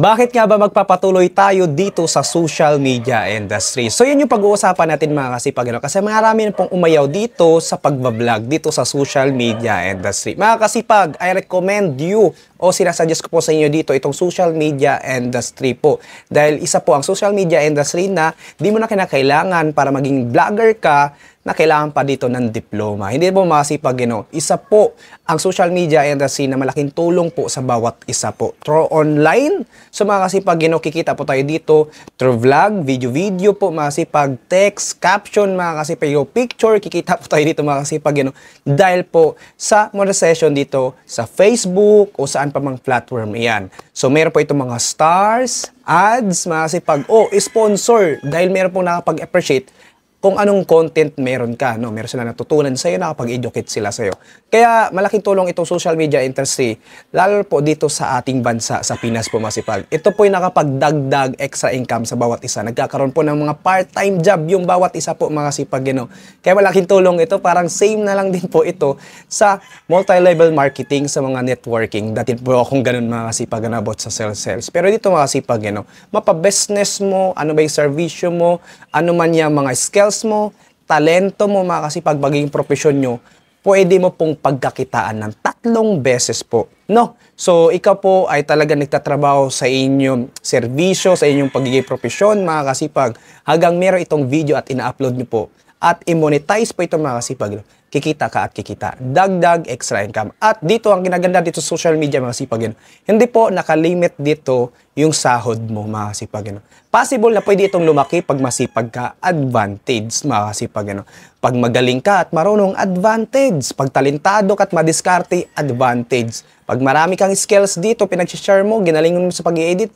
Bakit nga ba magpapatuloy tayo dito sa social media industry? So yan yung pag-uusapan natin mga kasipag. Ano? Kasi marami na pong umayaw dito sa pagbablog, dito sa social media industry. Mga kasipag, I recommend you o sinasuggest ko po sa inyo dito itong social media industry po. Dahil isa po ang social media industry na di mo na kinakailangan para maging vlogger ka na kailangan pa dito ng diploma. Hindi po masipag gino. isa po ang social media industry na malaking tulong po sa bawat isa po. Through online, so mga gino, kikita po tayo dito. Through vlog, video-video po, makasipag text, caption, makasipag kasipag picture, kikita po tayo dito mga gino. dahil po sa monetization dito sa Facebook o saan saan pa mang platform iyan. So, meron po itong mga stars, ads, mga masipag, o oh, sponsor dahil meron pong nakapag-appreciate kung anong content meron ka. No? Meron sila natutunan sa'yo, nakapag-educate sila sa'yo. Kaya malaking tulong itong social media industry, lalo po dito sa ating bansa, sa Pinas po masipag. Ito po'y nakapagdagdag extra income sa bawat isa. Nagkakaroon po ng mga part-time job yung bawat isa po mga sipag. You know. Kaya malaking tulong ito, parang same na lang din po ito sa multi-level marketing, sa mga networking. Dati po akong ganun mga sipag na about sa sales sales. Pero dito mga sipag, you know, mapa-business mo, ano ba yung servisyo mo, ano man yung mga skills mo, talento mo mga kasi pag magiging profesyon nyo, pwede mo pong pagkakitaan ng tatlong beses po. No? So, ikaw po ay talaga nagtatrabaho sa inyong serbisyo, sa inyong pagiging profesyon, mga kasipag, hanggang meron itong video at ina-upload niyo po. At i-monetize po ito, mga kasipag kikita ka at kikita. Dagdag extra income. At dito, ang ginaganda dito sa social media mga sipag hindi po nakalimit dito yung sahod mo mga sipag Possible na pwede itong lumaki pag masipag ka, advantage mga sipag Pag magaling ka at marunong, advantage. Pag talentado ka at madiskarte, advantage. Pag marami kang skills dito, pinag-share mo, ginalingon mo sa pag-edit,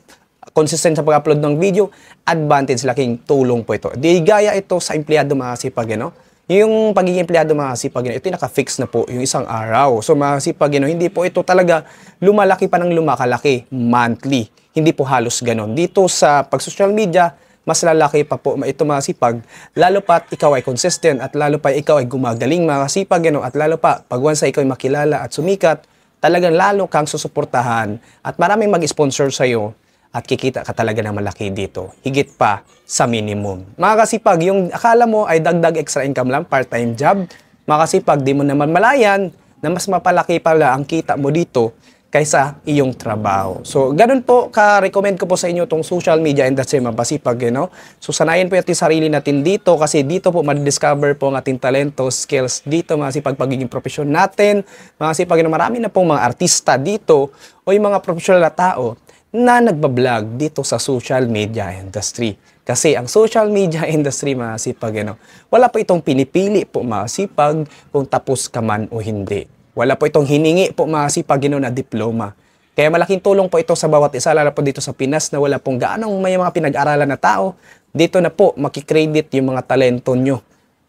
consistent sa pag-upload ng video, advantage, laking tulong po ito. Di gaya ito sa empleyado mga sipag, you yung pagiging empleyado mga kasipag, ito naka-fix na po yung isang araw. So mga kasipag, hindi po ito talaga lumalaki pa ng lumakalaki monthly. Hindi po halos ganun. Dito sa pag-social media, mas lalaki pa po ito mga sipag, lalo pa ikaw ay consistent at lalo pa ikaw ay gumagaling mga sipag, at lalo pa pag once ikaw ay makilala at sumikat, talagang lalo kang susuportahan at maraming mag-sponsor sa iyo at kikita ka talaga ng malaki dito. Higit pa sa minimum. Mga yung akala mo ay dagdag extra income lang, part-time job, mga di mo naman malayan na mas mapalaki pala ang kita mo dito kaysa iyong trabaho. So, ganun po, ka-recommend ko po sa inyo itong social media and that's it, mapasipag, you know? So, sanayin po yung sarili natin dito kasi dito po madiscover po ang ating talento, skills dito, mga sipag pagiging profesyon natin, mga sipag, you know, marami na pong mga artista dito o yung mga profesional na tao na nagbablog dito sa social media industry. Kasi ang social media industry mga sipag, ano, wala pa itong pinipili po mga sipag kung tapos ka man o hindi. Wala po itong hiningi po mga sipag ano, na diploma. Kaya malaking tulong po ito sa bawat isa, lalo po dito sa Pinas na wala pong gaanong may mga pinag-aralan na tao. Dito na po makikredit yung mga talento nyo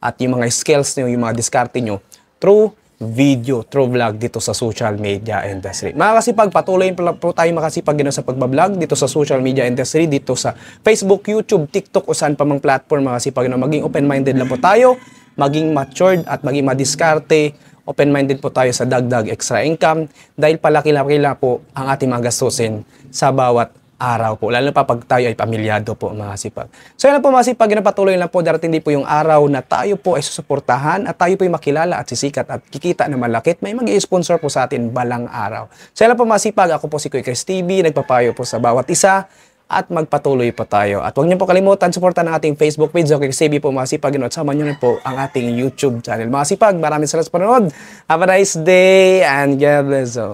at yung mga skills nyo, yung mga diskarte nyo through video, true vlog dito sa social media industry. Mga kasipag, patuloy po tayo makasipag gano'n sa pagbablog dito sa social media industry, dito sa Facebook, YouTube, TikTok, o saan pa mang platform Makasipag kasipag. Maging open-minded lang po tayo, maging matured at maging madiskarte, open-minded po tayo sa dagdag extra income dahil palaki-laki po ang ating mga gastusin sa bawat araw po. Lalo pa pag tayo ay pamilyado po mga sipag. So yan po mga sipag, patuloy lang po darating din po yung araw na tayo po ay susuportahan at tayo po ay makilala at sisikat at kikita na malakit. May mag sponsor po sa atin balang araw. So yan po mga sipag, ako po si Kuya Chris TV, nagpapayo po sa bawat isa at magpatuloy pa tayo. At huwag niyo po kalimutan, suportahan ang ating Facebook page, Joking TV po mga sipag, at sama niyo rin po ang ating YouTube channel. Mga sipag, maraming salamat sa panonood. Have a nice day and God bless you.